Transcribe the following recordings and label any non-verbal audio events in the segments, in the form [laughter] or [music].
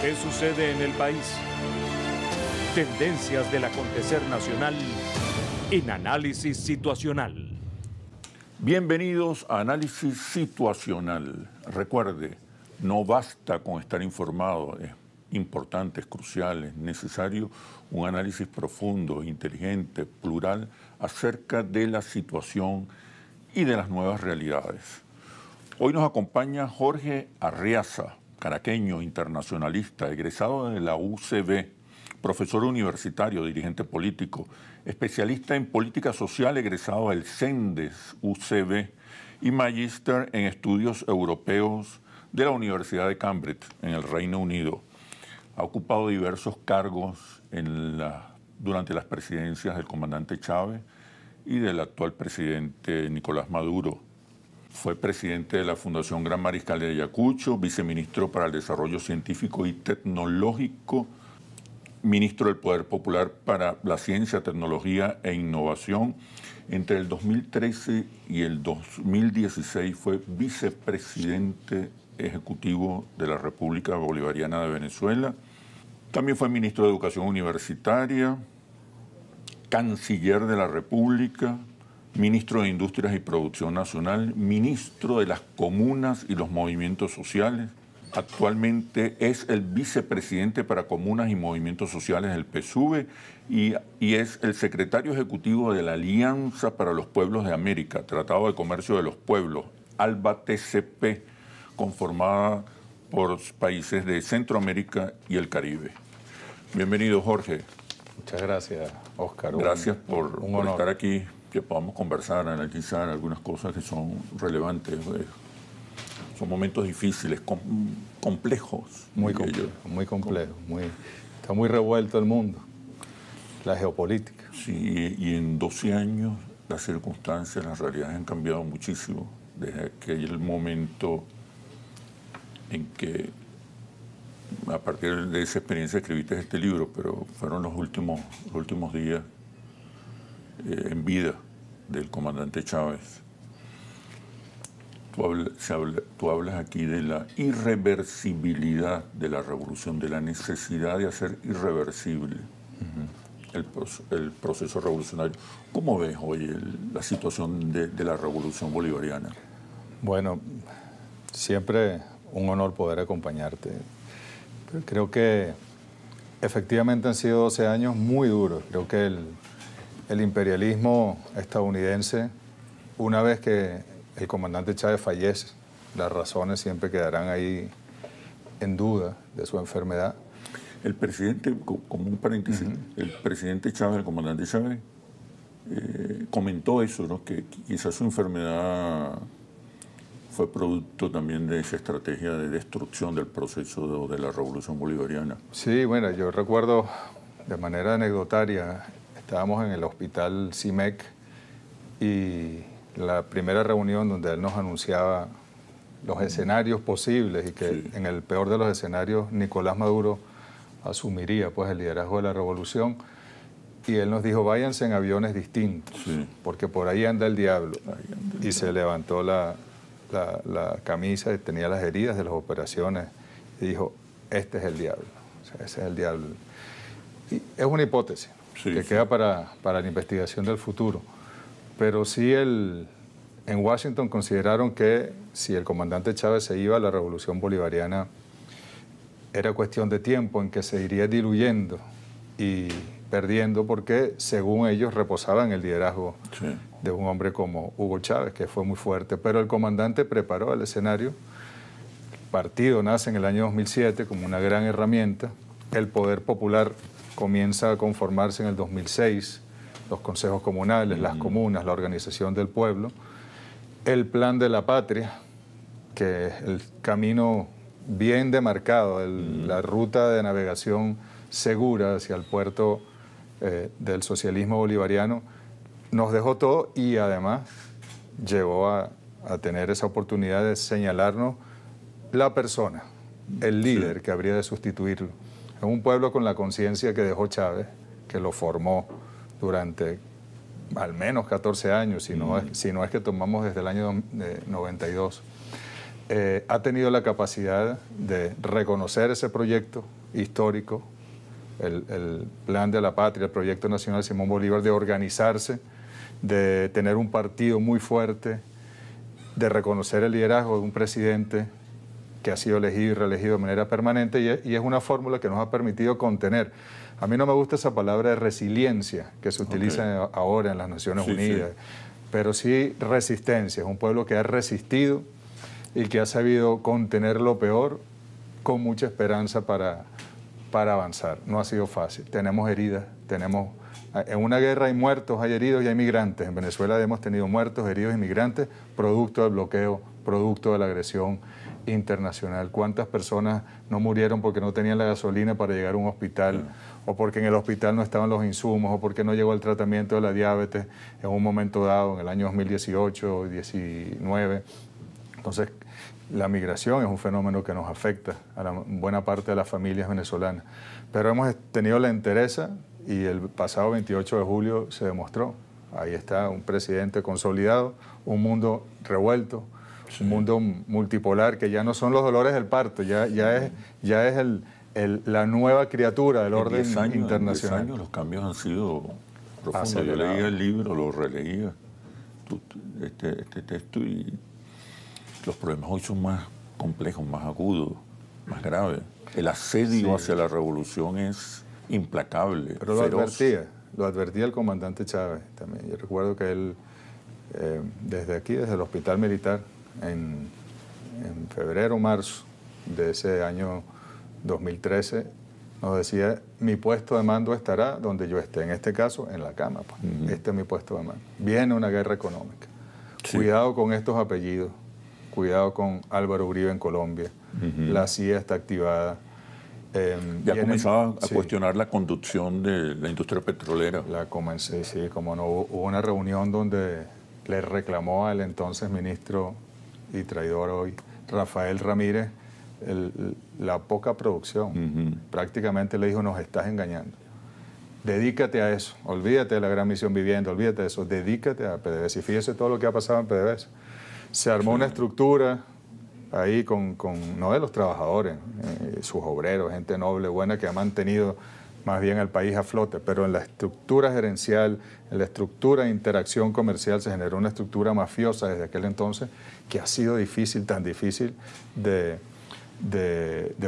¿Qué sucede en el país? Tendencias del acontecer nacional en análisis situacional. Bienvenidos a Análisis Situacional. Recuerde, no basta con estar informado, es importante, es crucial, es necesario un análisis profundo, inteligente, plural, acerca de la situación y de las nuevas realidades. Hoy nos acompaña Jorge Arriaza, caraqueño, internacionalista, egresado de la UCB, profesor universitario, dirigente político, especialista en política social, egresado del CENDES UCB y magíster en estudios europeos de la Universidad de Cambridge, en el Reino Unido. Ha ocupado diversos cargos durante las presidencias del comandante Chávez y del actual presidente Nicolás Maduro fue presidente de la Fundación Gran Mariscal de Ayacucho, viceministro para el Desarrollo Científico y Tecnológico, ministro del Poder Popular para la Ciencia, Tecnología e Innovación. Entre el 2013 y el 2016 fue vicepresidente ejecutivo de la República Bolivariana de Venezuela. También fue ministro de Educación Universitaria, canciller de la República, ministro de Industrias y Producción Nacional, ministro de las comunas y los movimientos sociales. Actualmente es el vicepresidente para comunas y movimientos sociales del PSUV y, es el secretario ejecutivo de la Alianza para los Pueblos de América, Tratado de Comercio de los Pueblos, ALBA TCP, conformada por países de Centroamérica y el Caribe. Bienvenido, Jorge. Muchas gracias, Oscar. Gracias por estar aquí podamos conversar, analizar algunas cosas que son relevantes. Eh, son momentos difíciles, complejos. Muy complejos muy está muy revuelto el mundo, la geopolítica. Sí, y en 12 años las circunstancias, las realidades han cambiado muchísimo desde aquel momento en que a partir de esa experiencia escribiste este libro, pero fueron los últimos, últimos días eh, en vida del comandante Chávez. Tú hablas, aquí de la irreversibilidad de la revolución, de la necesidad de hacer irreversible el, proceso revolucionario. ¿Cómo ves hoy la situación de, de la revolución bolivariana? Bueno, siempre un honor poder acompañarte. Creo que efectivamente han sido 12 años muy duros. Creo que el, el imperialismo estadounidense, una vez que el comandante Chávez fallece, las razones siempre quedarán ahí en duda de su enfermedad. El presidente, como un paréntesis, el presidente Chávez, el comandante Chávez, eh, comentó eso, ¿no? que quizás su enfermedad fue producto también de esa estrategia de destrucción del proceso de, de la revolución bolivariana. Sí, bueno, yo recuerdo de manera anecdotaria Estábamos en el hospital CIMEC e y la primera reunión donde él nos anunciaba los escenarios posibles y que en el peor de los escenarios Nicolás Maduro asumiría pues el liderazgo de la revolución y él nos dijo váyanse en aviones distintos porque por ahí anda el diablo y se levantó la, la, camisa y tenía las heridas de las operaciones y dijo este es el diablo ese es el diablo y es una hipótesis que queda para, la investigación del futuro. Pero sí el, en Washington consideraron que si el comandante Chávez se iba a la revolución bolivariana, era cuestión de tiempo en que se iría diluyendo y perdiendo porque según ellos reposaban el liderazgo de un hombre como Hugo Chávez, que fue muy fuerte. Pero el comandante preparó el escenario. El partido nace en el año 2007 como una gran herramienta. El poder popular comienza a conformarse en el 2006, los consejos comunales, las comunas, la organización del pueblo, el plan de la patria, que es el camino bien demarcado, la ruta de navegación segura hacia el puerto eh, del socialismo bolivariano, nos dejó todo y además llevó a, tener esa oportunidad de señalarnos la persona, el líder que habría de sustituirlo. Es un pueblo con la conciencia que dejó Chávez, que lo formó durante al menos 14 años, si no, es, que tomamos desde el año 92. Eh, eh, ha tenido la capacidad de reconocer ese proyecto histórico, el, el, plan de la patria, el proyecto nacional Simón Bolívar, de organizarse, de tener un partido muy fuerte, de reconocer el liderazgo de un presidente que ha sido elegido y reelegido de manera permanente y es una fórmula que nos ha permitido contener. A mí no me gusta esa palabra de resiliencia que se utiliza ahora en las Naciones Unidas, pero sí resistencia. Es un pueblo que ha resistido y que ha sabido contener lo peor con mucha esperanza para, para avanzar. No ha sido fácil. Tenemos heridas, tenemos... En una guerra hay muertos, hay heridos y hay migrantes. En Venezuela hemos tenido muertos, heridos y migrantes, producto del bloqueo, producto de la agresión internacional. ¿Cuántas personas no murieron porque no tenían la gasolina para llegar a un hospital? o porque en el hospital no estaban los insumos, o porque no llegó el tratamiento de la diabetes en un momento dado, en el año 2018 o 19. Entonces, la migración es un fenómeno que nos afecta a la buena parte de las familias venezolanas. Pero hemos tenido la entereza y el pasado 28 de julio se demostró. Ahí está un presidente consolidado, un mundo revuelto, un mundo multipolar, que ya no son los dolores del parto, ya, ya es, ya es el, la nueva criatura del orden internacional. En años los cambios han sido profundos. Yo leía el libro, lo releía, este, este texto, y los problemas hoy son más complejos, más agudos, más graves. El asedio hacia la revolución es implacable. lo advertía, lo advertía el comandante Chávez también. Yo recuerdo que él, eh, desde aquí, desde el hospital militar, en, en febrero, marzo de ese año 2013, nos decía, mi puesto de mando estará donde yo esté, en este caso, en la cama. Pues. Este es mi puesto de mando. Viene una guerra económica. Cuidado con estos apellidos, cuidado con Álvaro Uribe en Colombia, la CIA está activada. Em, ya comenzaba a cuestionar la conducción de la industria petrolera. La comencé, sí, como no, hubo una reunión donde le reclamó al entonces ministro y traidor hoy, Rafael Ramírez, la poca producción. Prácticamente le dijo, nos estás engañando. Dedícate a eso, olvídate de la gran misión vivienda, olvídate de eso, dedícate a PDVSA. Y fíjese todo lo que ha pasado en PDVSA. Se armó una estructura ahí con, con, no de los trabajadores, eh, sus obreros, gente noble, buena, que ha mantenido más bien al país a flote, pero en la estructura gerencial, en la estructura de interacción comercial se generó una estructura mafiosa desde aquel entonces que ha sido difícil, tan difícil de,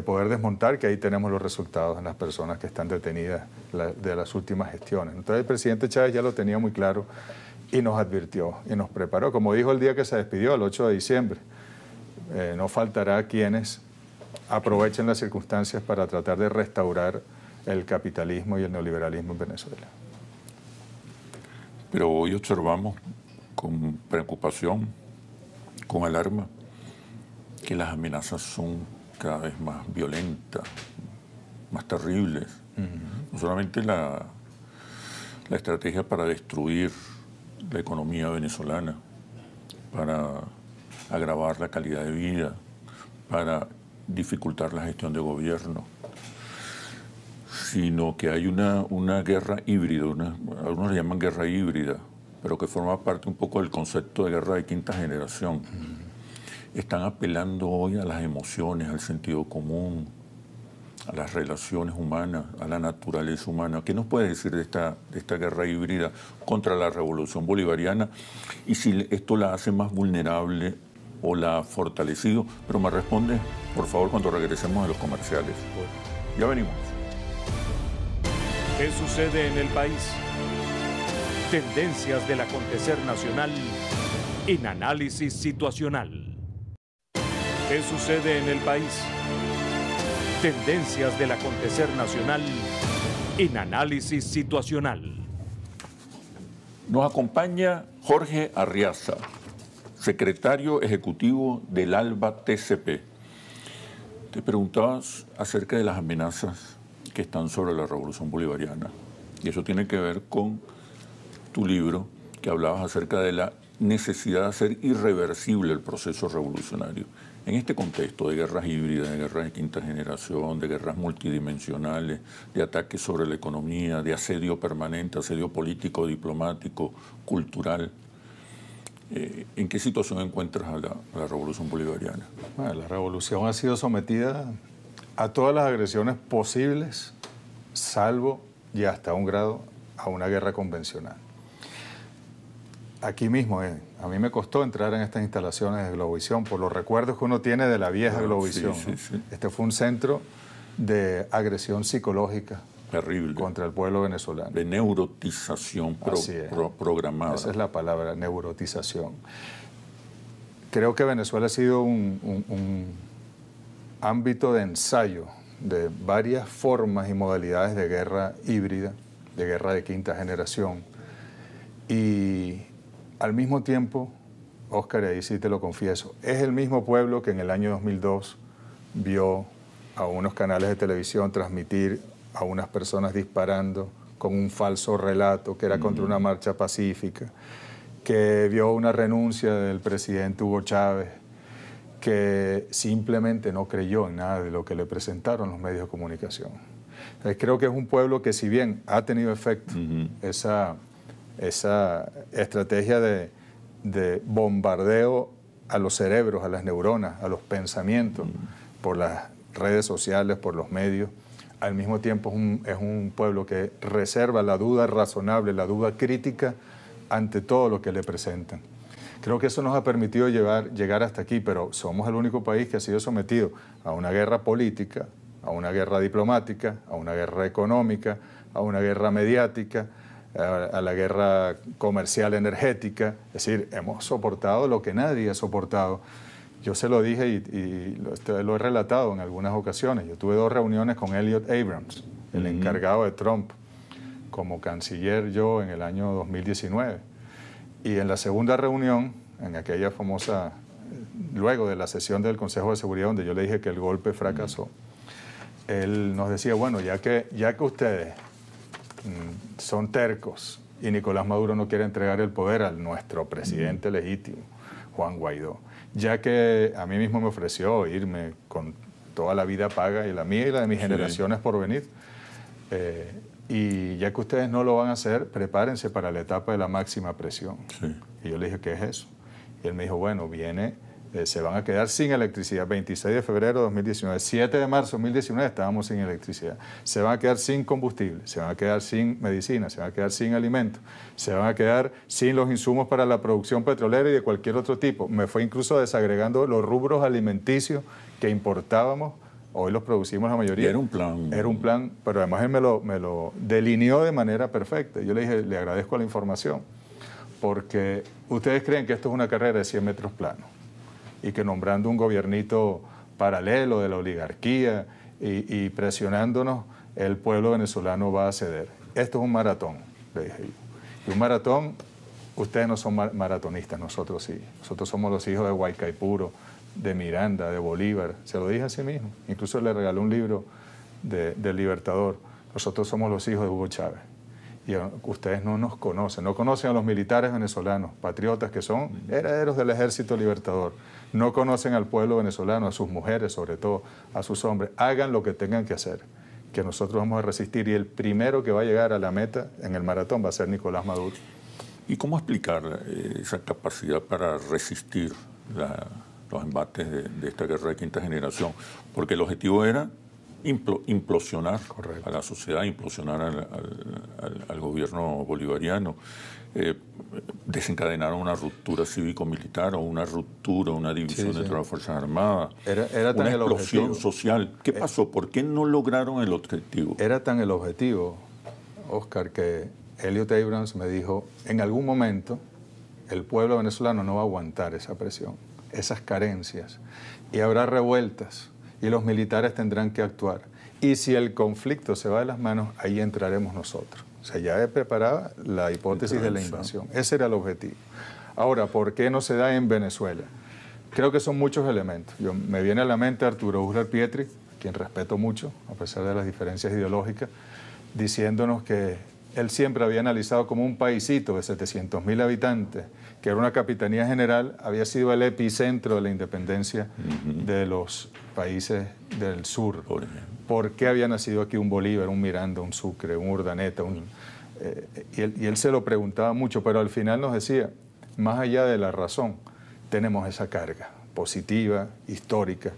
poder desmontar, que ahí tenemos los resultados en las personas que están detenidas de las últimas gestiones. Entonces el presidente Chávez ya lo tenía muy claro y nos advirtió y nos preparó, como dijo el día que se despidió, el 8 de diciembre. Eh, no faltará quienes aprovechen las circunstancias para tratar de restaurar el capitalismo y el neoliberalismo en Venezuela. Pero hoy observamos con preocupación, con alarma, que las amenazas son cada vez más violentas, más terribles. No solamente la, la estrategia para destruir la economía venezolana, para agravar la calidad de vida, para dificultar la gestión de gobierno, sino que hay una, una guerra híbrida, algunos la llaman guerra híbrida, pero que forma parte un poco del concepto de guerra de quinta generación. Están apelando hoy a las emociones, al sentido común, a las relaciones humanas, a la naturaleza humana. ¿Qué nos puede decir esta, de esta guerra híbrida contra la revolución bolivariana? Y si esto la hace más vulnerable o la ha fortalecido. Pero me responde, por favor, cuando regresemos a los comerciales. Ya venimos. ¿Qué sucede en el país? Tendencias del acontecer nacional en análisis situacional. ¿Qué sucede en el país? Tendencias del acontecer nacional en análisis situacional. Nos acompaña Jorge Arriaza, secretario ejecutivo del ALBA TCP. Te preguntabas acerca de las amenazas están sobre la revolución bolivariana. Y eso tiene que ver con tu libro que hablabas acerca de la necesidad de hacer irreversible el proceso revolucionario. En este contexto de guerras híbridas, de guerras de quinta generación, de guerras multidimensionales, de ataques sobre la economía, de asedio permanente, asedio político, diplomático, cultural, eh, ¿en qué situación encuentras a la, revolución bolivariana? la revolución ha sido sometida a todas las agresiones posibles, salvo y hasta un grado a una guerra convencional. Aquí mismo, eh, a mí me costó entrar en estas instalaciones de Globovisión por los recuerdos que uno tiene de la vieja ah, Globovisión. Este fue un centro de agresión psicológica Terrible. contra el pueblo venezolano. De neurotización programada. Esa es la palabra, neurotización. Creo que Venezuela ha sido un ámbito de ensayo de varias formas y modalidades de guerra híbrida, de guerra de quinta generación. Y al mismo tiempo, Óscar, ahí sí te lo confieso, es el mismo pueblo que en el año 2002 vio a unos canales de televisión transmitir a unas personas disparando con un falso relato que era contra una marcha pacífica, que vio una renuncia del presidente Hugo Chávez que simplemente no creyó en nada de lo que le presentaron los medios de comunicación. Creo que es un pueblo que si bien ha tenido efecto esa, estrategia de, bombardeo a los cerebros, a las neuronas, a los pensamientos, por las redes sociales, por los medios, al mismo tiempo es un pueblo que reserva la duda razonable, la duda crítica ante todo lo que le presentan. Creo que eso nos ha permitido llevar, llegar hasta aquí, pero somos el único país que ha sido sometido a una guerra política, a una guerra diplomática, a una guerra económica, a una guerra mediática, a, la guerra comercial energética. Es decir, hemos soportado lo que nadie ha soportado. Yo se lo dije y, lo, he relatado en algunas ocasiones. Yo tuve dos reuniones con Elliot Abrams, el encargado de Trump, como canciller yo en el año 2019. Y en la segunda reunión, en aquella famosa, luego de la sesión del Consejo de Seguridad, donde yo le dije que el golpe fracasó, él nos decía, bueno, ya que, ya que ustedes mm, son tercos y Nicolás Maduro no quiere entregar el poder al nuestro presidente legítimo, Juan Guaidó, ya que a mí mismo me ofreció irme con toda la vida paga y la mía y la de mis generaciones por venir, eh, y ya que ustedes no lo van a hacer, prepárense para la etapa de la máxima presión. Y yo le dije, ¿qué es eso? Y él me dijo, bueno, viene, eh, se van a quedar sin electricidad. 26 de febrero de 2019, 7 de marzo de 2019 estábamos sin electricidad. Se van a quedar sin combustible, se van a quedar sin medicina, se van a quedar sin alimentos, se van a quedar sin los insumos para la producción petrolera y de cualquier otro tipo. Me fue incluso desagregando los rubros alimenticios que importábamos Hoy los producimos la mayoría. Era un plan. Era un plan, pero además él me lo, delineó de manera perfecta. Yo le dije, le agradezco la información, porque ustedes creen que esto es una carrera de 100 metros plano y que nombrando un gobiernito paralelo de la oligarquía y, y presionándonos, el pueblo venezolano va a ceder. Esto es un maratón, le dije yo. Y un maratón, ustedes no son maratonistas, nosotros sí. Nosotros somos los hijos de Huaycaipuro de Miranda, de Bolívar, se lo dije a sí mismo. Incluso le regaló un libro del Libertador. Nosotros somos los hijos de Hugo Chávez. Y eh, ustedes no nos conocen, no conocen a los militares venezolanos, patriotas que son herederos del ejército libertador. No conocen al pueblo venezolano, a sus mujeres sobre todo, a sus hombres. Hagan lo que tengan que hacer, que nosotros vamos a resistir. Y el primero que va a llegar a la meta en el maratón va a ser Nicolás Maduro. ¿Y cómo explicar eh, esa capacidad para resistir la, los embates de, esta guerra de quinta generación, porque el objetivo era implosionar a la sociedad, implosionar al, gobierno bolivariano. Eh, desencadenar una ruptura cívico-militar o una ruptura, una división de entre las Fuerzas Armadas. Era, tan una el objetivo. social. ¿Qué eh. pasó? ¿Por qué no lograron el objetivo? Era tan el objetivo, Oscar, que Elliot Abrams me dijo, en algún momento el pueblo venezolano no va a aguantar esa presión esas carencias y habrá revueltas y los militares tendrán que actuar. Y si el conflicto se va de las manos, ahí entraremos nosotros. O sea, ya he preparado la hipótesis de la invasión. Ese era el objetivo. Ahora, ¿por qué no se da en Venezuela? Creo que son muchos elementos. Yo, me viene a la mente Arturo Uslar Pietri, quien respeto mucho, a pesar de las diferencias ideológicas, diciéndonos que él siempre había analizado como un paisito de 700.000 habitantes, que era una capitanía general, había sido el epicentro de la independencia de los países del sur. ¿Por qué había nacido aquí un Bolívar, un Miranda, un Sucre, un Urdaneta? Eh, y él se lo preguntaba mucho, pero al final nos decía, más allá de la razón, tenemos esa carga positiva, histórica,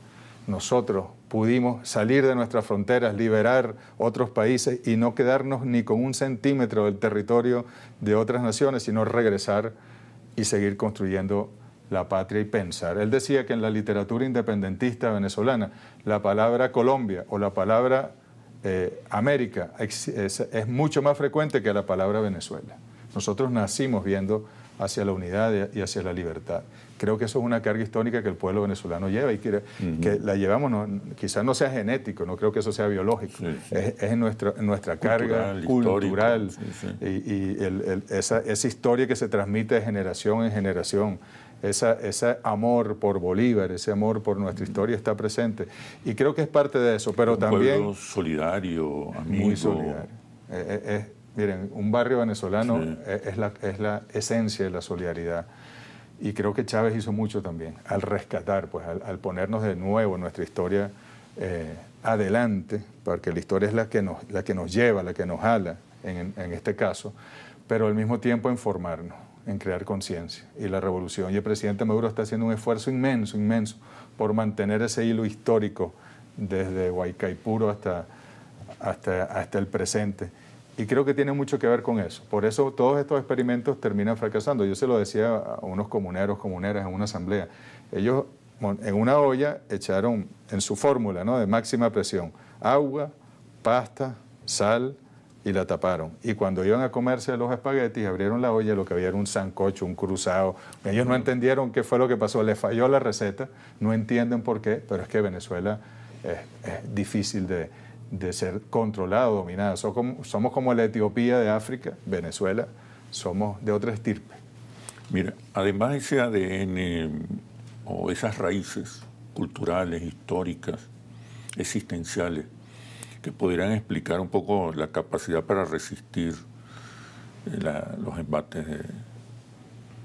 nosotros pudimos salir de nuestras fronteras, liberar otros países y no quedarnos ni con un centímetro del territorio de otras naciones, sino regresar y seguir construyendo la patria y pensar. Él decía que en la literatura independentista venezolana la palabra Colombia o la palabra eh, América es, mucho más frecuente que la palabra Venezuela. Nosotros nacimos viendo hacia la unidad y hacia la libertad creo que eso es una carga histórica que el pueblo venezolano lleva y que, la llevamos, quizás no sea genético, no creo que eso sea biológico, Es, nuestra, nuestra carga cultural y, esa, esa, historia que se transmite de generación en generación. Esa, ese amor por Bolívar, ese amor por nuestra historia está presente. Y creo que es parte de eso, pero un también... Pueblo solidario, amigo. Muy solidario. Eh, eh, eh, miren, un barrio venezolano es, la, es la esencia de la solidaridad y creo que Chávez hizo mucho también al rescatar, pues, al, ponernos de nuevo nuestra historia eh, adelante, porque la historia es la que nos, la que nos lleva, la que nos jala, en, este caso, pero al mismo tiempo en formarnos, en crear conciencia. Y la revolución y el presidente Maduro está haciendo un esfuerzo inmenso, inmenso, por mantener ese hilo histórico desde Huaycaipuro hasta, hasta, hasta el presente y creo que tiene mucho que ver con eso. Por eso todos estos experimentos terminan fracasando. Yo se lo decía a unos comuneros, comuneras en una asamblea. Ellos en una olla echaron en su fórmula ¿no? de máxima presión agua, pasta, sal y la taparon. Y cuando iban a comerse los espaguetis, abrieron la olla, y lo que había era un sancocho, un cruzado. Ellos no mm. entendieron qué fue lo que pasó, les falló la receta, no entienden por qué, pero es que Venezuela es difícil de, de ser controlado, dominado, dominada. Somos como la Etiopía de África, Venezuela, somos de otra estirpe. Mira, además ese ADN o esas raíces culturales, históricas, existenciales, que podrían explicar un poco la capacidad para resistir eh, los embates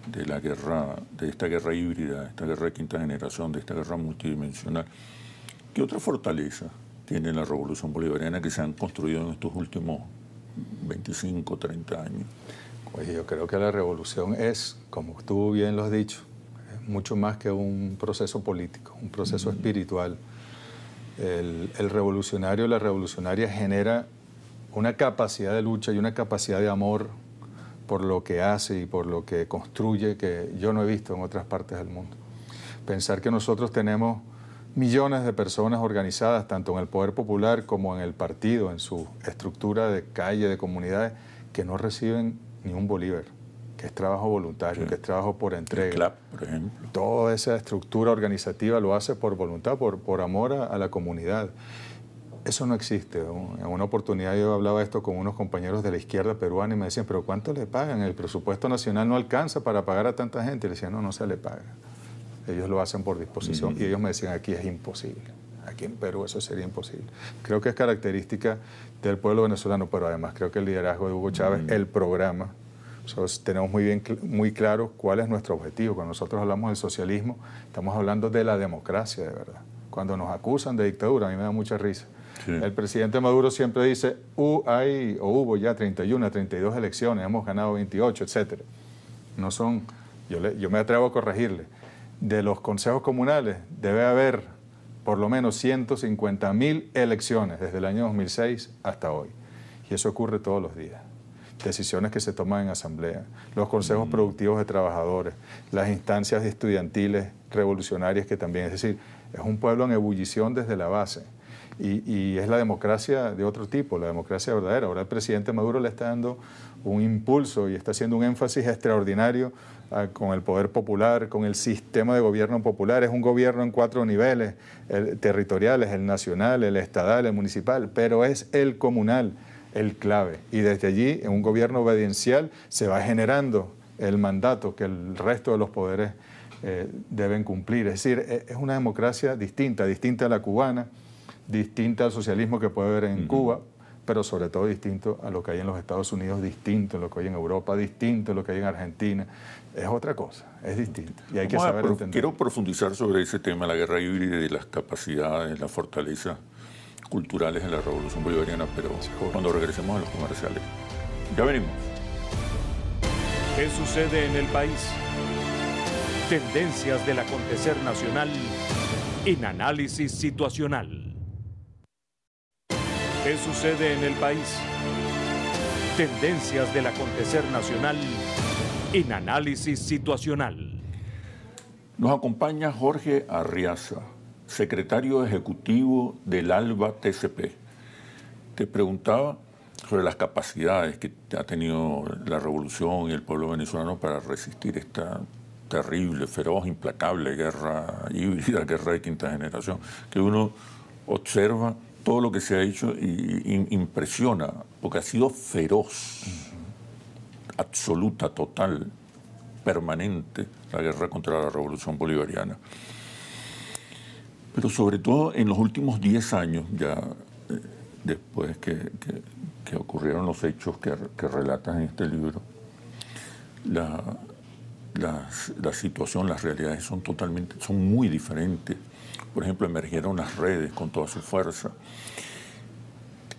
de, la guerra, de esta guerra híbrida, esta guerra de quinta generación, de esta guerra multidimensional. ¿Qué otra fortaleza tiene la revolución bolivariana que se han construido en estos últimos 25, 30 años. Pues yo creo que la revolución es, como tú bien lo has dicho, mucho más que un proceso político, un proceso espiritual. El, el revolucionario, la revolucionaria genera una capacidad de lucha y una capacidad de amor por lo que hace y por lo que construye que yo no he visto en otras partes del mundo. Pensar que nosotros tenemos millones de personas organizadas, tanto en el poder popular como en el partido, en su estructura de calle, de comunidades, que no reciben ni un bolívar, que es trabajo voluntario, que es trabajo por entrega. CLAP, por ejemplo. Toda esa estructura organizativa lo hace por voluntad, por, por amor a, la comunidad. Eso no existe. En una oportunidad yo hablaba esto con unos compañeros de la izquierda peruana y me decían, pero ¿cuánto le pagan? El presupuesto nacional no alcanza para pagar a tanta gente. Y le decían, no, no se le paga. Ellos lo hacen por disposición. Y ellos me decían, aquí es imposible. Aquí en Perú eso sería imposible. Creo que es característica del pueblo venezolano, pero además creo que el liderazgo de Hugo Chávez, el programa, nosotros tenemos muy, bien, muy claro cuál es nuestro objetivo. Cuando nosotros hablamos del socialismo, estamos hablando de la democracia, de verdad. Cuando nos acusan de dictadura, a mí me da mucha risa. El presidente Maduro siempre dice, hay hubo ya 31, 32 elecciones, hemos ganado 28, etc. No son, yo me atrevo a corregirle, de los consejos comunales debe haber por lo menos 150 mil elecciones desde el año 2006 hasta hoy. Y eso ocurre todos los días. Decisiones que se toman en asamblea, los consejos mm. productivos de trabajadores, las instancias estudiantiles revolucionarias que también, es decir, es un pueblo en ebullición desde la base. Y, y, es la democracia de otro tipo, la democracia verdadera. Ahora el presidente Maduro le está dando un impulso y está haciendo un énfasis extraordinario ah, con el poder popular, con el sistema de gobierno popular. Es un gobierno en cuatro niveles, el territoriales, el nacional, el estadal, el municipal, pero es el comunal el clave. Y desde allí, en un gobierno obediencial, se va generando el mandato que el resto de los poderes eh, deben cumplir. Es decir, e, es una democracia distinta, distinta a la cubana, distinta al socialismo que puede haber en Cuba, pero sobre todo distinto a lo que hay en los Estados Unidos, distinto a lo que hay en Europa, distinto a lo que hay en Argentina. Es otra cosa, es distinto. Y hay que saber Quiero profundizar sobre ese tema, la guerra híbrida y las capacidades, las fortalezas culturales en la revolución bolivariana, pero cuando regresemos a los comerciales. Ya venimos. ¿Qué sucede en el país? Tendencias del acontecer nacional en análisis situacional. ¿Qué sucede en el país? Tendencias del acontecer nacional en análisis situacional. Nos acompaña Jorge Arriaza, secretario ejecutivo del ALBA TCP. Te preguntaba sobre las capacidades que ha tenido la revolución y el pueblo venezolano para resistir esta terrible, feroz, implacable guerra híbrida, [laughs] guerra de quinta generación, que uno observa todo lo que se ha hecho impresiona, porque ha sido feroz, absoluta, total, permanente, la guerra contra la revolución bolivariana. Pero sobre todo en los últimos 10 años, ya eh, después que, ocurrieron los hechos que, relatan en este libro, la, la, situación, las realidades son totalmente, son muy diferentes por ejemplo, emergieron las redes con toda su fuerza.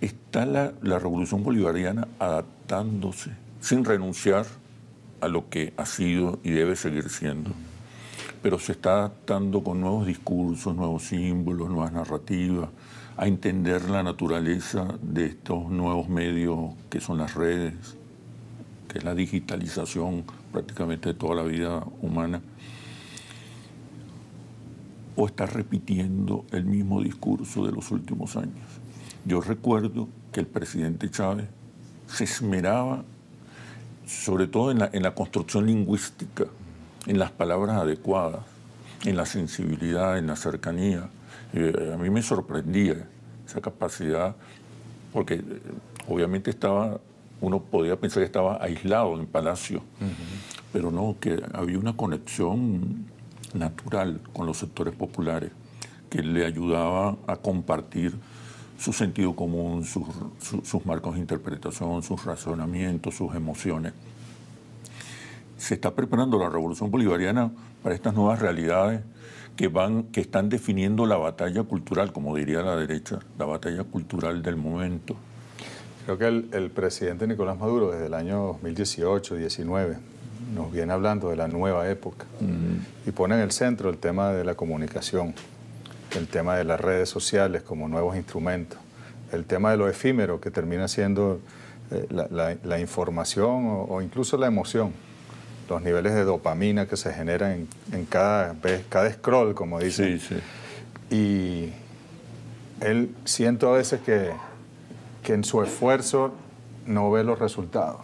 Está la, la revolución bolivariana adaptándose sin renunciar a lo que ha sido y debe seguir siendo pero se está adaptando con nuevos discursos, nuevos símbolos, nuevas narrativas, a entender la naturaleza de estos nuevos medios que son las redes, que es la digitalización prácticamente de toda la vida humana o está repitiendo el mismo discurso de los últimos años. Yo recuerdo que el presidente Chávez se esmeraba, sobre todo en la, en la construcción lingüística, en las palabras adecuadas, en la sensibilidad, en la cercanía. Eh, a mí me sorprendía esa capacidad, porque eh, obviamente estaba, uno podía pensar que estaba aislado en Palacio, pero no, que había una conexión natural con los sectores populares, que le ayudaba a compartir su sentido común, sus, marcos de interpretación, sus razonamientos, sus emociones. Se está preparando la revolución bolivariana para estas nuevas realidades que, van, que están definiendo la batalla cultural, como diría la derecha, la batalla cultural del momento. Creo que el, el presidente Nicolás Maduro, desde el año 2018, 19, nos viene hablando de la nueva época y pone en el centro el tema de la comunicación, el tema de las redes sociales como nuevos instrumentos, el tema de lo efímero que termina siendo eh, la, información o, incluso la emoción, los niveles de dopamina que se generan en, cada, vez, cada scroll, como dice Y él siento a veces que en su esfuerzo no ve los resultados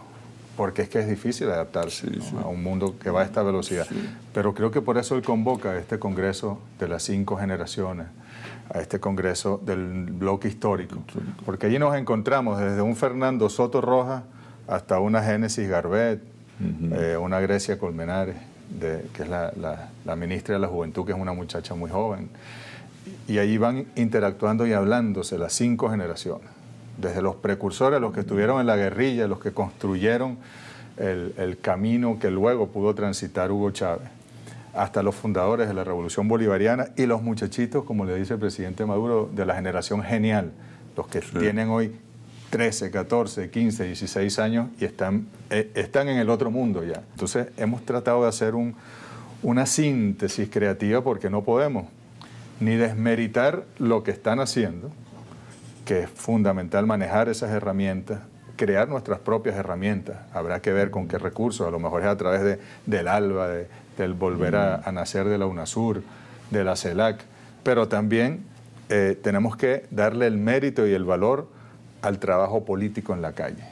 porque es que es difícil adaptarse a un mundo que va a esta velocidad. Pero creo que por eso él convoca a este Congreso de las cinco generaciones, a este Congreso del bloque histórico, porque allí nos encontramos desde un Fernando Soto Rojas hasta una Génesis Garbet, eh, una Grecia Colmenares, de, que es la, la ministra de la Juventud, que es una muchacha muy joven. Y allí van interactuando y hablándose las cinco generaciones desde los precursores, los que estuvieron en la guerrilla, los que construyeron el, camino que luego pudo transitar Hugo Chávez, hasta los fundadores de la Revolución Bolivariana y los muchachitos, como le dice el presidente Maduro, de la generación genial, los que tienen hoy 13, 14, 15, 16 años y están, eh, están en el otro mundo ya. Entonces hemos tratado de hacer un, una síntesis creativa porque no podemos ni desmeritar lo que están haciendo, que es fundamental manejar esas herramientas, crear nuestras propias herramientas. Habrá que ver con qué recursos, a lo mejor es a través de, del ALBA, del volver a, nacer de la UNASUR, de la CELAC, pero también eh, tenemos que darle el mérito y el valor al trabajo político en la calle,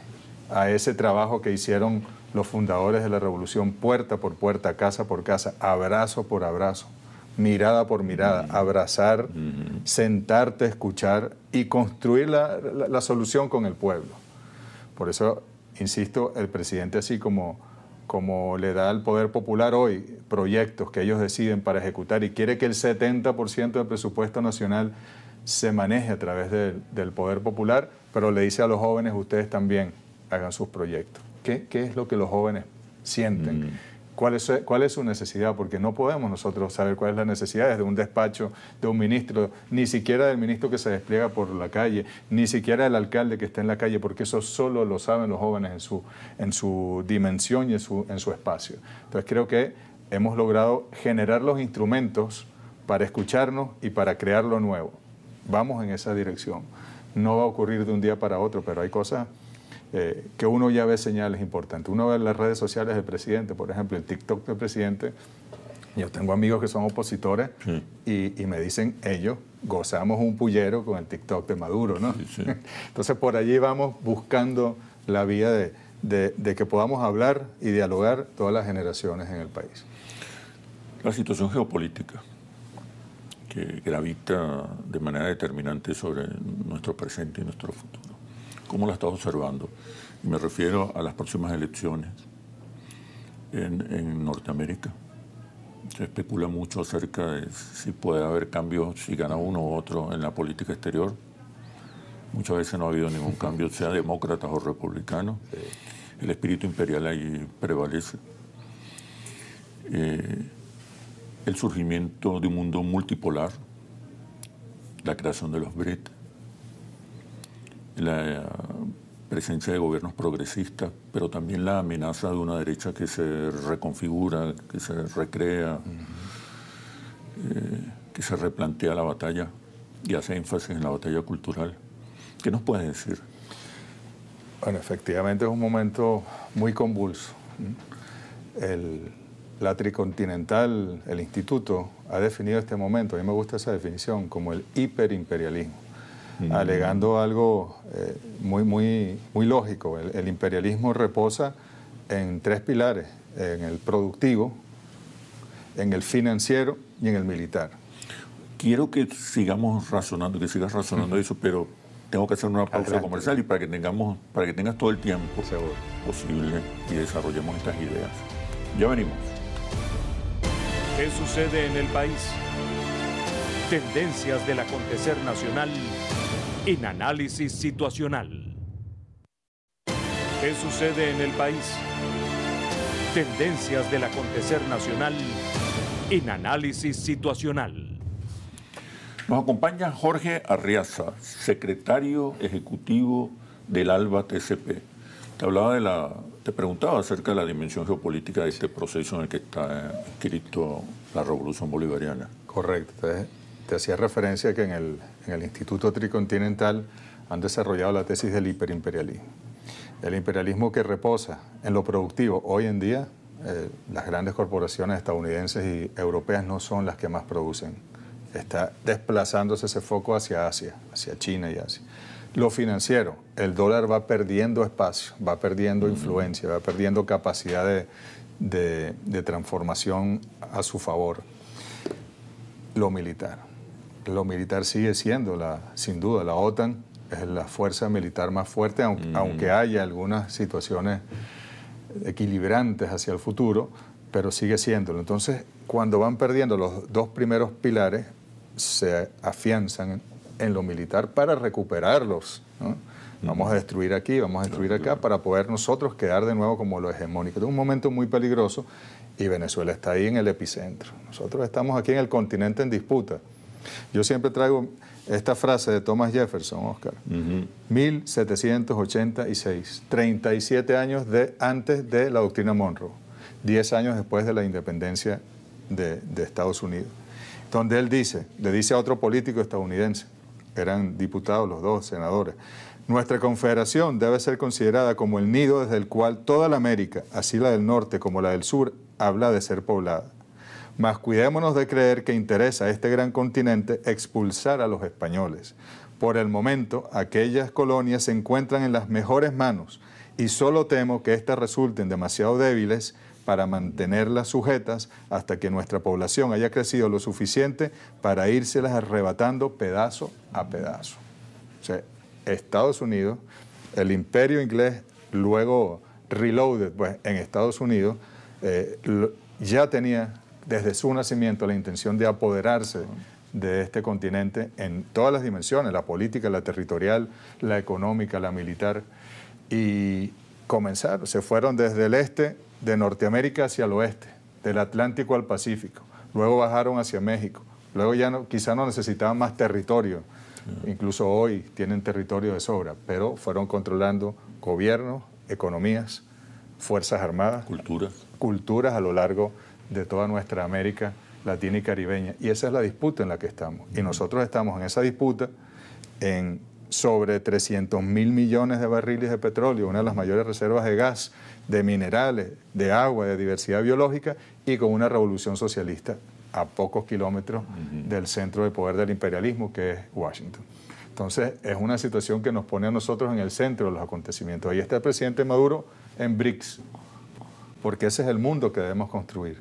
a ese trabajo que hicieron los fundadores de la revolución puerta por puerta, casa por casa, abrazo por abrazo, mirada por mirada, mm. abrazar, mm. sentarte, escuchar y construir la, solución con el pueblo. Por eso, insisto, el presidente así como, como le da al Poder Popular hoy proyectos que ellos deciden para ejecutar y quiere que el 70% del presupuesto nacional se maneje a través del Poder Popular, pero le dice a los jóvenes, ustedes también hagan sus proyectos. ¿Qué, es lo que los jóvenes sienten? Mm cuál es, su necesidad, porque no podemos nosotros saber cuál es la necesidad de un despacho de un ministro, ni siquiera del ministro que se despliega por la calle, ni siquiera del alcalde que está en la calle, porque eso solo lo saben los jóvenes en su, dimensión y en su, en su espacio. Entonces creo que hemos logrado generar los instrumentos para escucharnos y para crear lo nuevo. Vamos en esa dirección. No va a ocurrir de un día para otro, pero hay cosas eh, que uno ya ve señales importantes. Uno ve las redes sociales del presidente, por ejemplo, el TikTok del presidente. Yo tengo amigos que son opositores y, me dicen ellos, gozamos un pullero con el TikTok de Maduro, ¿no? [laughs] Entonces por allí vamos buscando la vía de que podamos hablar y dialogar todas las generaciones en el país. La situación geopolítica que gravita de manera determinante sobre nuestro presente y nuestro futuro cómo la está observando. Me refiero a las próximas elecciones en, Norteamérica. Se especula mucho acerca de si puede haber cambios, si gana uno u otro en la política exterior. Muchas veces no ha habido ningún cambio, sea demócrata o republicano. El espíritu imperial ahí prevalece. Eh, el surgimiento de un mundo multipolar, la creación de los BRIT, la presencia de gobiernos progresistas, pero también la amenaza de una derecha que se reconfigura, que se recrea, eh, que se replantea la batalla y hace énfasis en la batalla cultural. ¿Qué nos puedes decir? Bueno, efectivamente es un momento muy convulso. la tricontinental, el instituto, ha definido este momento, a mí me gusta esa definición, como el hiperimperialismo. Mm. alegando algo eh, muy, muy, muy lógico. El, imperialismo reposa en tres pilares, en el productivo, en el financiero y en el militar. Quiero que sigamos razonando, que sigas razonando eso, pero tengo que hacer una pausa comercial y para que tengamos, para que tengas todo el tiempo posible y desarrollemos estas ideas. Ya venimos. ¿Qué sucede en el país? Tendencias del acontecer nacional en análisis situacional. ¿Qué sucede en el país? Tendencias del acontecer nacional en análisis situacional. Nos acompaña Jorge Arriaza, secretario ejecutivo del ALBA TCP. Te hablaba de la, te preguntaba acerca de la dimensión geopolítica de este proceso en el que está inscrito la revolución bolivariana. Correcto. te hacía referencia que en el en el Instituto Tricontinental han desarrollado la tesis del hiperimperialismo. El imperialismo que reposa en lo productivo hoy en día, eh, las grandes corporaciones estadounidenses y europeas no son las que más producen. Está desplazándose ese foco hacia Asia, hacia China y Asia. Lo financiero, el dólar va perdiendo espacio, va perdiendo influencia, va perdiendo capacidad de transformación a su favor. Lo militar lo militar sigue siendo, la, sin duda, la OTAN es la fuerza militar más fuerte, mm. aunque, haya algunas situaciones equilibrantes hacia el futuro, pero sigue siéndolo. Entonces, cuando van perdiendo los dos primeros pilares, se afianzan en, lo militar para recuperarlos. Mm. Vamos a destruir aquí, vamos a destruir acá, para poder nosotros quedar de nuevo como lo hegemónico. Es un momento muy peligroso y Venezuela está ahí en el epicentro. Nosotros estamos aquí en el continente en disputa. Yo siempre traigo esta frase de Thomas Jefferson, Oscar. 1786, 37 años antes de la doctrina Monroe, 10 años después de la independencia de, de Estados Unidos, donde él dice, le dice a otro político estadounidense, eran diputados los dos, senadores, nuestra confederación debe ser considerada como el nido desde el cual toda la América, así la del norte como la del sur, habla de ser poblada mas cuidémonos de creer que interesa a este gran continente expulsar a los españoles. Por el momento, aquellas colonias se encuentran en las mejores manos y solo temo que éstas resulten demasiado débiles para mantenerlas sujetas hasta que nuestra población haya crecido lo suficiente para írselas arrebatando pedazo a pedazo. Estados Unidos, el imperio inglés, luego reloaded pues, en Estados Unidos, eh, ya tenía desde su nacimiento la intención de apoderarse de este continente en todas las dimensiones, la política, la territorial, la económica, la militar, y comenzaron, se fueron desde el este de Norteamérica hacia el oeste, del Atlántico al Pacífico, luego bajaron hacia México, luego ya no, quizá no necesitaban más territorio, incluso hoy tienen territorio de sobra, pero fueron controlando gobiernos, economías, fuerzas armadas, culturas, culturas a lo largo de toda nuestra América latina y caribeña. Y esa es la disputa en la que estamos. Y nosotros estamos en esa disputa en sobre 300 mil millones de barriles de petróleo, una de las mayores reservas de gas, de minerales, de agua, de diversidad biológica, y con una revolución socialista a pocos kilómetros del centro de poder del imperialismo, que es Washington. Entonces, es una situación que nos pone a nosotros en el centro de los acontecimientos. Ahí está el presidente Maduro en BRICS, porque ese es el mundo que debemos construir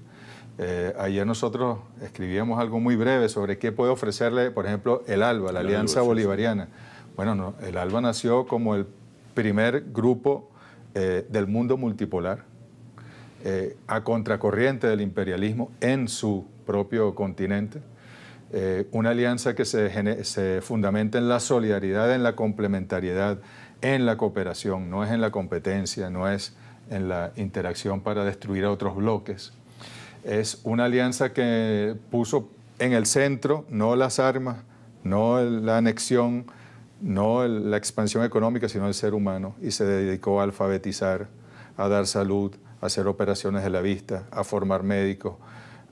eh, ayer nosotros escribíamos algo muy breve sobre qué puede ofrecerle, por ejemplo, el ALBA, la, Alianza Bolivariana. Bueno, no, el ALBA nació como el primer grupo eh, del mundo multipolar, eh, a contracorriente del imperialismo en su propio continente. una alianza que se, se fundamenta en la solidaridad, en la complementariedad, en la cooperación, no es en la competencia, no es en la interacción para destruir a otros bloques, es una alianza que puso en el centro no las armas, no la anexión, no la expansión económica, sino el ser humano, y se dedicó a alfabetizar, a dar salud, a hacer operaciones de la vista, a formar médicos,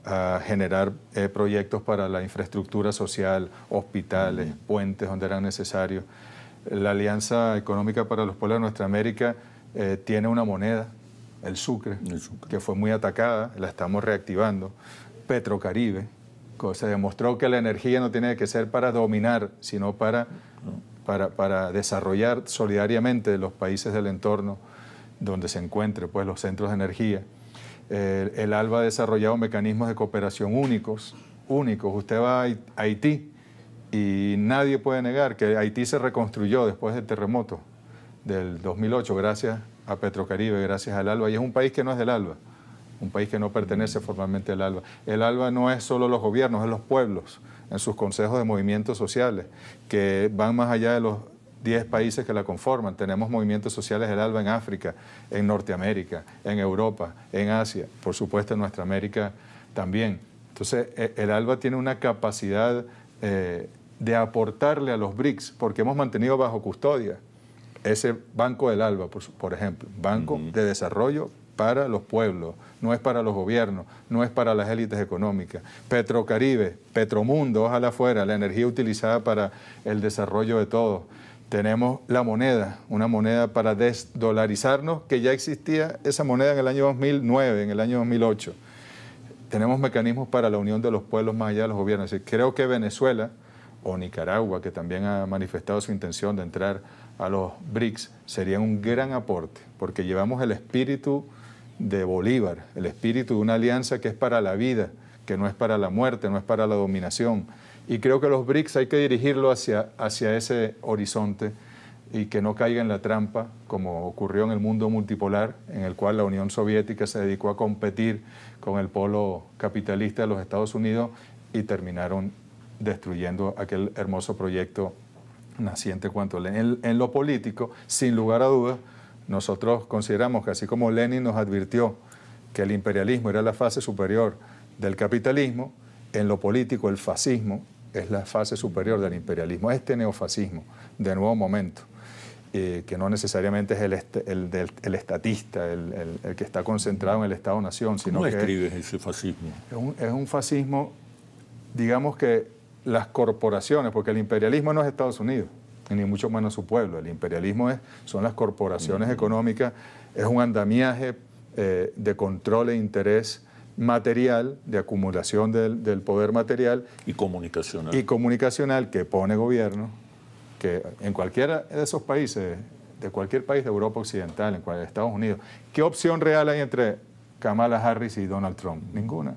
a generar eh, proyectos para la infraestructura social, hospitales, puentes donde eran necesarios. La Alianza Económica para los Pueblos de Nuestra América eh, tiene una moneda, el Sucre, que fue muy atacada, la estamos reactivando, Petrocaribe, se demostró que la energía no tiene que ser para dominar, sino para, para, desarrollar solidariamente los países del entorno donde se encuentre, pues los centros de energía. el ALBA ha desarrollado mecanismos de cooperación únicos, únicos. Usted va a Haití y nadie puede negar que Haití se reconstruyó después del terremoto del 2008, gracias a Petrocaribe gracias al ALBA y es un país que no es del ALBA, un país que no pertenece formalmente al ALBA. El ALBA no es solo los gobiernos, es los pueblos en sus consejos de movimientos sociales que van más allá de los 10 países que la conforman. Tenemos movimientos sociales del ALBA en África, en Norteamérica, en Europa, en Asia, por supuesto en nuestra América también. Entonces, e, el ALBA tiene una capacidad eh, de aportarle a los BRICS, porque hemos mantenido bajo custodia ese Banco del Alba, por, ejemplo, Banco de Desarrollo para los pueblos, no es para los gobiernos, no es para las élites económicas. Petrocaribe, Petromundo, ojalá fuera, la energía utilizada para el desarrollo de todos. Tenemos la moneda, una moneda para desdolarizarnos, que ya existía esa moneda en el año 2009, en el año 2008. Tenemos mecanismos para la unión de los pueblos más allá de los gobiernos. creo que Venezuela o Nicaragua, que también ha manifestado su intención de entrar a los BRICS sería un gran aporte, porque llevamos el espíritu de Bolívar, el espíritu de una alianza que es para la vida, que no es para la muerte, no es para la dominación. Y creo que los BRICS hay que dirigirlo hacia, hacia ese horizonte y que no caiga en la trampa, como ocurrió en el mundo multipolar, en el cual la Unión Soviética se dedicó a competir con el polo capitalista de los Estados Unidos y terminaron destruyendo aquel hermoso proyecto naciente cuanto en, lo político, sin lugar a dudas, nosotros consideramos que así como Lenin nos advirtió que el imperialismo era la fase superior del capitalismo, en lo político el fascismo es la fase superior del imperialismo, este neofascismo de nuevo momento, eh, que no necesariamente es el, este, el, del, estatista, el, que está concentrado en el Estado-Nación, sino ¿Cómo que... escribes ese fascismo? Es un, es un fascismo, digamos que las corporaciones, porque el imperialismo no es Estados Unidos, ni mucho menos su pueblo, el imperialismo es, son las corporaciones económicas, es un andamiaje eh, de control e interés material, de acumulación del, poder material. Y comunicacional. Y comunicacional que pone gobierno, que en cualquiera de esos países, de cualquier país de Europa Occidental, en cualquier Estados Unidos, ¿qué opción real hay entre Kamala Harris y Donald Trump? Ninguna.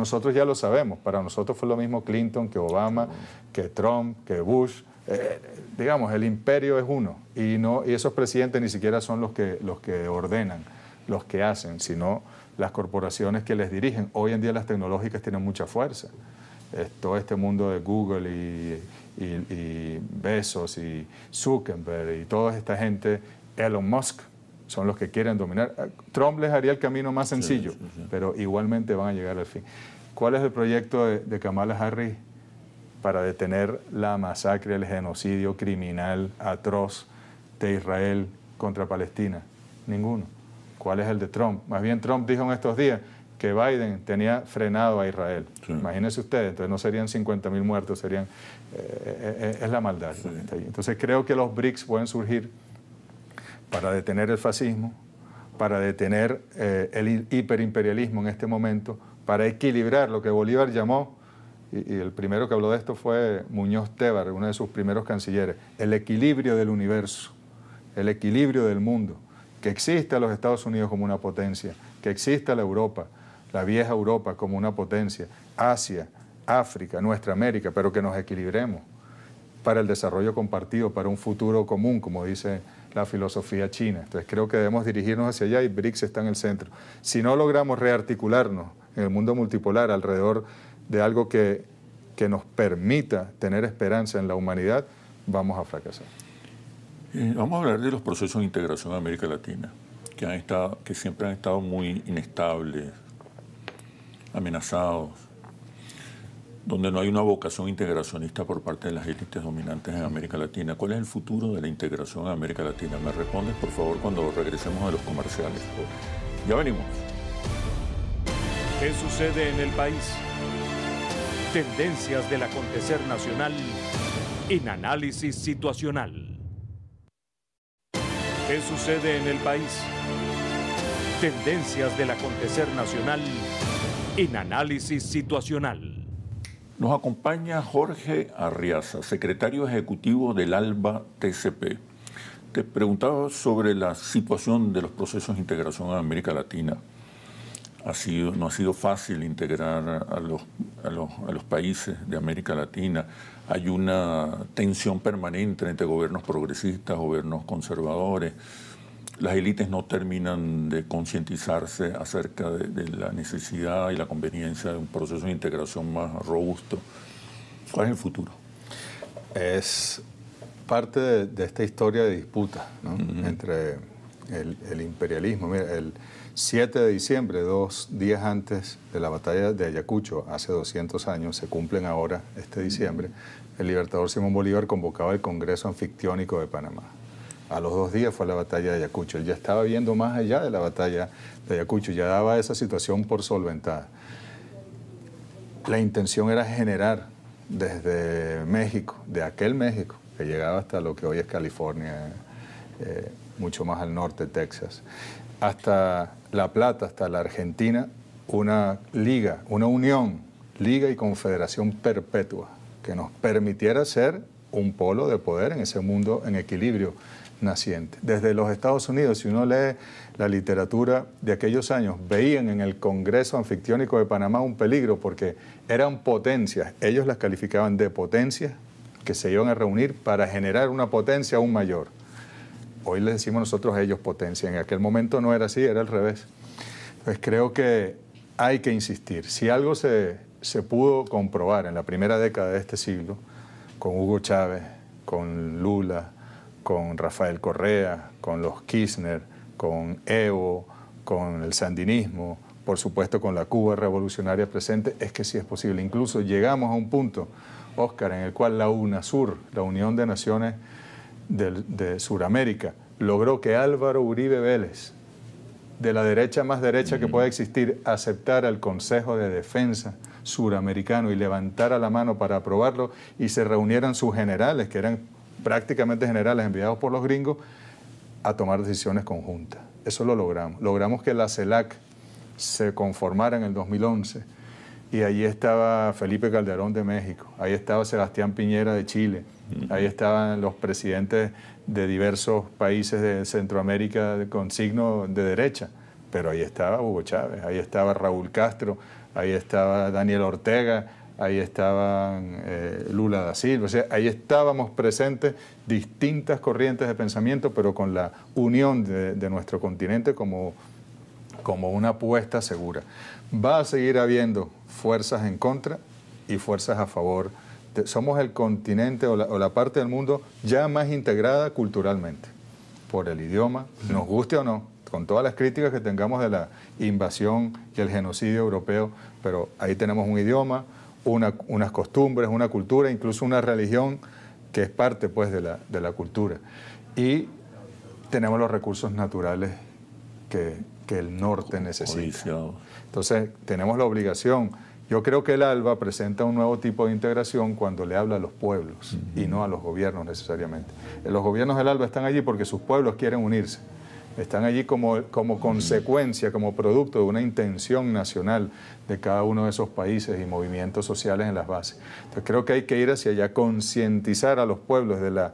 Nosotros ya lo sabemos. Para nosotros fue lo mismo Clinton que Obama, que Trump, que Bush. Eh, digamos, el imperio es uno y, no, y esos presidentes ni siquiera son los que, los que ordenan, los que hacen, sino las corporaciones que les dirigen. Hoy en día las tecnológicas tienen mucha fuerza. todo este mundo de Google y, y, y y Zuckerberg y toda esta gente, Elon Musk, son los que quieren dominar. Eh, Trump les haría el camino más sencillo, pero igualmente van a llegar al fin. ¿Cuál es el proyecto de, Kamala Harris para detener la masacre, el genocidio criminal, atroz de Israel contra Palestina? Ninguno. ¿Cuál es el de Trump? Más bien Trump dijo en estos días que Biden tenía frenado a Israel. Imagínense ustedes, entonces no serían 50.000 muertos, serían... Eh, eh, es la maldad. Entonces creo que los BRICS pueden surgir para detener el fascismo, para detener eh, el hiperimperialismo en este momento, para equilibrar lo que Bolívar llamó, y, el primero que habló de esto fue Muñoz Tebar, uno de sus primeros cancilleres, el equilibrio del universo, el equilibrio del mundo, que exista los Estados Unidos como una potencia, que exista la Europa, la vieja Europa como una potencia, Asia, África, nuestra América, pero que nos equilibremos para el desarrollo compartido, para un futuro común, como dice la filosofía china. Entonces creo que debemos dirigirnos hacia allá y BRICS está en el centro. Si no logramos rearticularnos en el mundo multipolar alrededor de algo que, que nos permita tener esperanza en la humanidad, vamos a fracasar. Eh, vamos a hablar de los procesos de integración de América Latina, que, han estado, que siempre han estado muy inestables, amenazados donde no hay una vocación integracionista por parte de las élites dominantes en América Latina. ¿Cuál es el futuro de la integración en América Latina? Me respondes, por favor, cuando regresemos a los comerciales. Ya venimos. ¿Qué sucede en el país? Tendencias del acontecer nacional en análisis situacional. ¿Qué sucede en el país? Tendencias del acontecer nacional en análisis situacional. Nos acompaña Jorge Arriaza, secretario ejecutivo del ALBA TCP. Te preguntaba sobre la situación de los procesos de integración en América Latina. Ha sido, no ha sido fácil integrar a los, a, los, a los países de América Latina. Hay una tensión permanente entre gobiernos progresistas, gobiernos conservadores las élites no terminan de concientizarse acerca de, la necesidad y la conveniencia de un proceso de integración más robusto. ¿Cuál es el futuro? Es parte de, esta historia de disputa entre el, imperialismo. Mira, el 7 de diciembre, dos días antes de la batalla de Ayacucho, hace 200 años, se cumplen ahora, este diciembre, el libertador Simón Bolívar convocaba el Congreso Anfictiónico de Panamá a los dos días fue la batalla de Ayacucho. Él ya estaba viendo más allá de la batalla de Ayacucho, ya daba esa situación por solventada. La intención era generar desde México, de aquel México, que llegaba hasta lo que hoy es California, eh, mucho más al norte, Texas, hasta La Plata, hasta la Argentina, una liga, una unión, liga y confederación perpetua, que nos permitiera ser un polo de poder en ese mundo en equilibrio, naciente. Desde los Estados Unidos, si uno lee la literatura de aquellos años, veían en el Congreso Anfictiónico de Panamá un peligro porque eran potencias, ellos las calificaban de potencias que se iban a reunir para generar una potencia aún mayor. Hoy les decimos nosotros a ellos potencia, en aquel momento no era así, era al revés. Pues creo que hay que insistir. Si algo se, se pudo comprobar en la primera década de este siglo, con Hugo Chávez, con Lula, con Rafael Correa, con los Kirchner, con Evo, con el sandinismo, por supuesto con la Cuba revolucionaria presente, es que sí es posible. Incluso llegamos a un punto, Oscar, en el cual la UNASUR, la Unión de Naciones de, de Sudamérica, logró que Álvaro Uribe Vélez, de la derecha más derecha que pueda existir, aceptara el Consejo de Defensa suramericano y levantara la mano para aprobarlo y se reunieran sus generales, que eran prácticamente generales enviados por los gringos a tomar decisiones conjuntas. Eso lo logramos. Logramos que la CELAC se conformara en el 2011 y allí estaba Felipe Calderón de México, ahí estaba Sebastián Piñera de Chile, ahí estaban los presidentes de diversos países de Centroamérica con signo de derecha, pero ahí estaba Hugo Chávez, ahí estaba Raúl Castro, ahí estaba Daniel Ortega, ahí estaban eh, Lula da Silva, sea, ahí estábamos presentes distintas corrientes de pensamiento, pero con la unión de, nuestro continente como, como una apuesta segura. Va a seguir habiendo fuerzas en contra y fuerzas a favor. somos el continente o la parte del mundo ya más integrada culturalmente, por el idioma, nos guste o no, con todas las críticas que tengamos de la invasión y el genocidio europeo, pero ahí tenemos un idioma, unas costumbres, una cultura, incluso una religión que es parte pues, de, la, de la cultura. Y tenemos los recursos naturales que, el norte necesita. Entonces, tenemos la obligación. Yo creo que el ALBA presenta un nuevo tipo de integración cuando le habla a los pueblos y no a los gobiernos necesariamente. Los gobiernos del ALBA están allí porque sus pueblos quieren unirse están allí como, como consecuencia, como producto de una intención nacional de cada uno de esos países y movimientos sociales en las bases. Entonces creo que hay que ir hacia allá, concientizar a los pueblos de, la,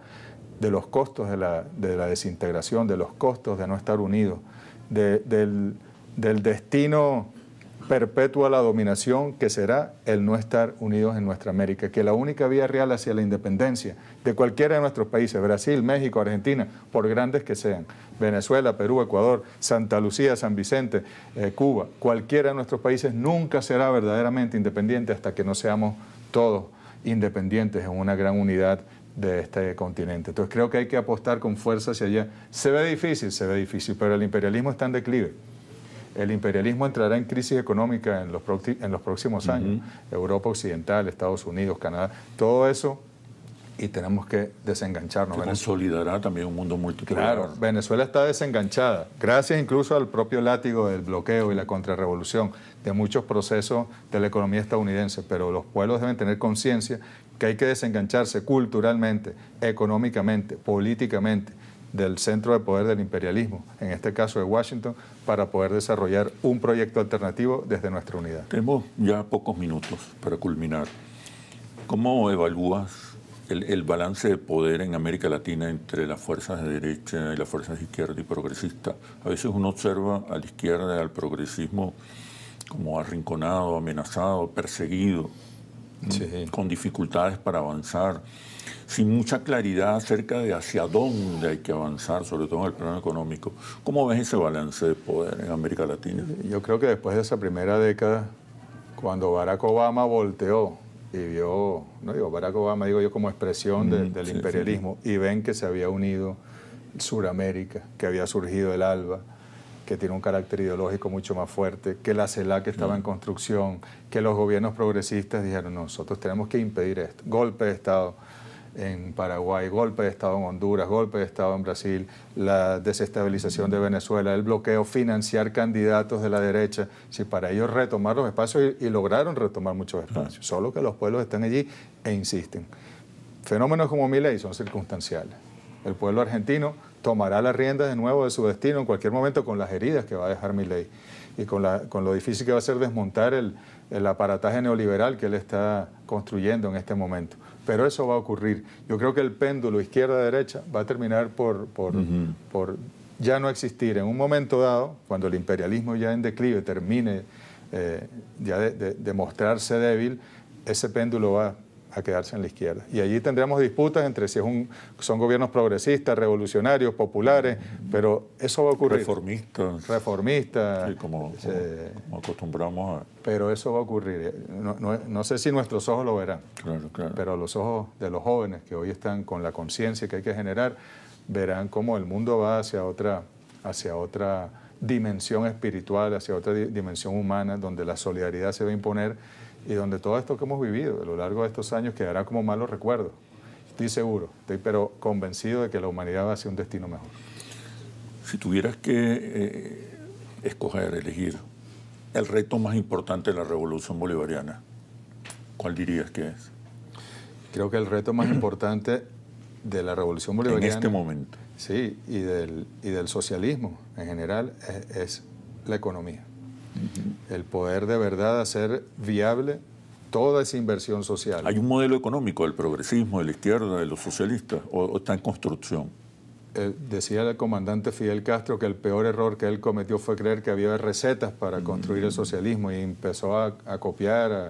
de los costos de la, desintegración, de los costos de no estar unidos, del, del destino perpetua la dominación que será el no estar unidos en nuestra América, que la única vía real hacia la independencia de cualquiera de nuestros países, Brasil, México, Argentina, por grandes que sean, Venezuela, Perú, Ecuador, Santa Lucía, San Vicente, eh, Cuba, cualquiera de nuestros países nunca será verdaderamente independiente hasta que no seamos todos independientes en una gran unidad de este continente. Entonces creo que hay que apostar con fuerza hacia allá. Se ve difícil, se ve difícil, pero el imperialismo está en declive el imperialismo entrará en crisis económica en los, próximos años. Europa Occidental, Estados Unidos, Canadá, todo eso y tenemos que desengancharnos. consolidará también un mundo multilateral? Claro, Venezuela está desenganchada, gracias incluso al propio látigo del bloqueo y la contrarrevolución de muchos procesos de la economía estadounidense, pero los pueblos deben tener conciencia que hay que desengancharse culturalmente, económicamente, políticamente del centro de poder del imperialismo, en este caso de Washington, para poder desarrollar un proyecto alternativo desde nuestra unidad. Tenemos ya pocos minutos para culminar. ¿Cómo evalúas el, balance de poder en América Latina entre las fuerzas de derecha y las fuerzas de izquierda y progresista. A veces uno observa a la izquierda y al progresismo como arrinconado, amenazado, perseguido, con dificultades para avanzar sin mucha claridad acerca de hacia dónde hay que avanzar, sobre todo en el plano económico. ¿Cómo ves ese balance de poder en América Latina? Yo creo que después de esa primera década, cuando Barack Obama volteó y vio, no digo Barack Obama, digo yo como expresión del imperialismo, y ven que se había unido Suramérica, que había surgido el ALBA, que tiene un carácter ideológico mucho más fuerte, que la CELAC estaba en construcción, que los gobiernos progresistas dijeron, nosotros tenemos que impedir esto, golpe de Estado en Paraguay, golpe de Estado en Honduras, golpe de Estado en Brasil, la desestabilización de Venezuela, el bloqueo, financiar candidatos de la derecha, si para ellos retomar los espacios y, lograron retomar muchos espacios, solo que los pueblos están allí e insisten. Fenómenos como Milei son circunstanciales. El pueblo argentino tomará las riendas de nuevo de su destino en cualquier momento con las heridas que va a dejar Milei y con, con lo difícil que va a ser desmontar el, el aparataje neoliberal que él está construyendo en este momento. Pero eso va a ocurrir. Yo creo que el péndulo izquierda-derecha va a terminar por, por, ya no existir. En un momento dado, cuando el imperialismo ya en declive termine eh, de, de mostrarse débil, ese péndulo va a quedarse en la izquierda. Y allí tendríamos disputas entre si es un, son gobiernos progresistas, revolucionarios, populares, pero eso va a ocurrir. Reformistas. Reformistas. Eh, como, acostumbramos a... Pero eso va a ocurrir. No, sé si nuestros ojos lo verán, pero los ojos de los jóvenes que hoy están con la conciencia que hay que generar, verán cómo el mundo va hacia otra, hacia otra dimensión espiritual, hacia otra dimensión humana, donde la solidaridad se va a imponer y donde todo esto que hemos vivido a lo largo de estos años quedará como malos recuerdos. Estoy seguro, estoy pero convencido de que la humanidad va hacia un destino mejor. Si tuvieras que eh, escoger, elegir el reto más importante de la revolución bolivariana, ¿cuál dirías que es? Creo que el reto más importante de la revolución bolivariana. En este momento. Sí, y del, y del socialismo en general eh, es la economía el poder de verdad hacer viable toda esa inversión social. ¿Hay un modelo económico del progresismo, de la izquierda, de los socialistas, o, está en construcción? Eh, decía el comandante Fidel Castro que el peor error que él cometió fue creer que había recetas para construir el mm. socialismo y empezó a, copiar, a,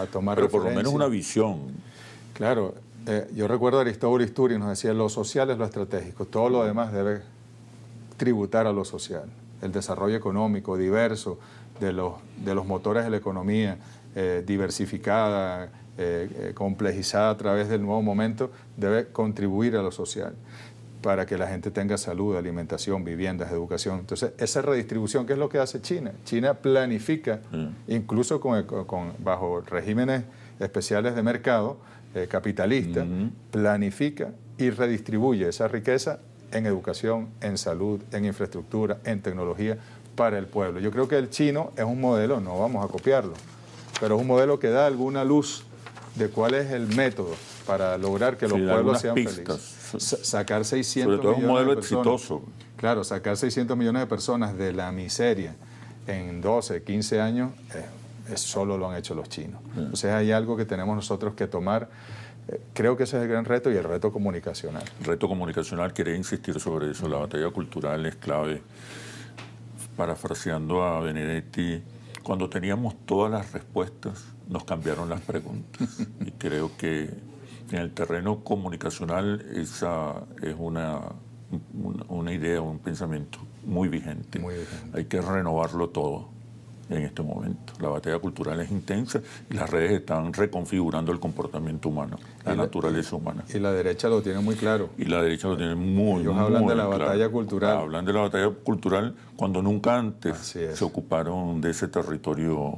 a tomar Pero por lo menos una visión. Claro, eh, yo recuerdo a Aristóbulo Isturi nos decía, lo social es lo estratégico, todo lo demás debe tributar a lo social. El desarrollo económico, diverso, de los, de los motores de la economía eh, diversificada, eh, eh, complejizada a través del nuevo momento, debe contribuir a lo social para que la gente tenga salud, alimentación, viviendas, educación. Entonces, esa redistribución, ¿qué es lo que hace China? China planifica, mm. incluso con, bajo regímenes especiales de mercado capitalista, mm-hmm. planifica y redistribuye esa riqueza en educación, en salud, en infraestructura, en tecnología, para el pueblo. Yo creo que el chino es un modelo, no vamos a copiarlo, pero es un modelo que da alguna luz de cuál es el método para lograr que los pueblos sean pistas. felices. sacar 600 millones Sobre todo es un modelo exitoso. Claro, sacar 600 millones de personas de la miseria en 12, 15 años, eh, es solo lo han hecho los chinos. Mm. Entonces hay algo que tenemos nosotros que tomar. Eh, creo que ese es el gran reto y el reto comunicacional. reto comunicacional, quería insistir sobre eso, la batalla cultural es clave parafraseando a Benedetti, cuando teníamos todas las respuestas, nos cambiaron las preguntas. y creo que en el terreno comunicacional esa es una, una, idea, un pensamiento muy vigente. Hay que renovarlo todo en este momento. La batalla cultural es intensa y las redes están reconfigurando el comportamiento humano, la, naturaleza humana. Y la derecha lo tiene muy claro. Y la derecha lo tiene muy, hablan de la batalla cultural. Hablan de la batalla cultural cuando nunca antes se ocuparon de ese territorio.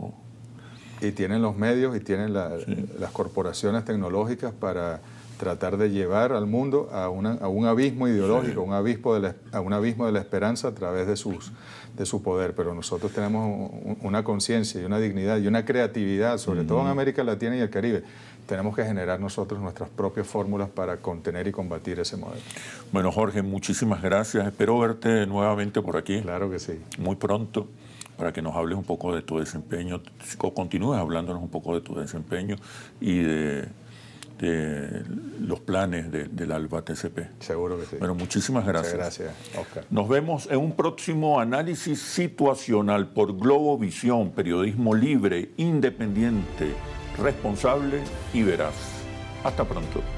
Y tienen los medios y tienen las corporaciones tecnológicas para tratar de llevar al mundo a, un abismo ideológico, a un abismo de la esperanza a través de, sus, de su poder. Pero nosotros tenemos una conciencia y una dignidad y una creatividad, sobre todo en América Latina y el Caribe. Tenemos que generar nosotros nuestras propias fórmulas para contener y combatir ese modelo. Bueno, Jorge, muchísimas gracias. Espero verte nuevamente por aquí. Claro que sí. Muy pronto para que nos hables un poco de tu desempeño, o continúes hablándonos un poco de tu desempeño y de de este, los planes de, del ALBA TCP. Seguro que sí. Bueno, muchísimas gracias. Muchas gracias, Nos vemos en un próximo análisis situacional por Globovisión, periodismo libre, independiente, responsable y veraz. Hasta pronto.